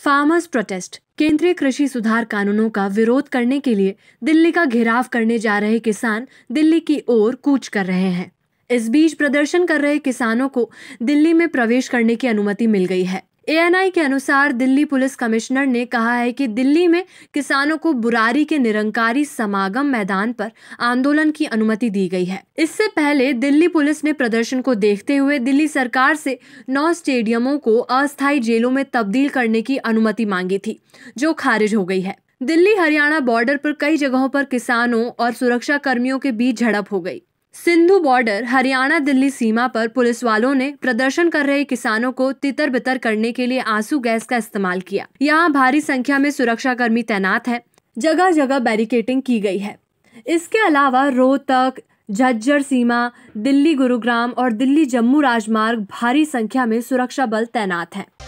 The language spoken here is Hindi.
फार्मर्स प्रोटेस्ट केंद्रीय कृषि सुधार कानूनों का विरोध करने के लिए दिल्ली का घेराव करने जा रहे किसान दिल्ली की ओर कूच कर रहे हैं इस बीच प्रदर्शन कर रहे किसानों को दिल्ली में प्रवेश करने की अनुमति मिल गई है एएनआई के अनुसार दिल्ली पुलिस कमिश्नर ने कहा है कि दिल्ली में किसानों को बुरारी के निरंकारी समागम मैदान पर आंदोलन की अनुमति दी गई है इससे पहले दिल्ली पुलिस ने प्रदर्शन को देखते हुए दिल्ली सरकार से नौ स्टेडियमों को अस्थायी जेलों में तब्दील करने की अनुमति मांगी थी जो खारिज हो गई है दिल्ली हरियाणा बॉर्डर पर कई जगहों पर किसानों और सुरक्षा कर्मियों के बीच झड़प हो गई सिंधु बॉर्डर हरियाणा दिल्ली सीमा पर पुलिस वालों ने प्रदर्शन कर रहे किसानों को तितर बितर करने के लिए आंसू गैस का इस्तेमाल किया यहाँ भारी संख्या में सुरक्षा कर्मी तैनात है जगह जगह बैरिकेटिंग की गई है इसके अलावा रोहतक झज्जर सीमा दिल्ली गुरुग्राम और दिल्ली जम्मू राजमार्ग भारी संख्या में सुरक्षा बल तैनात हैं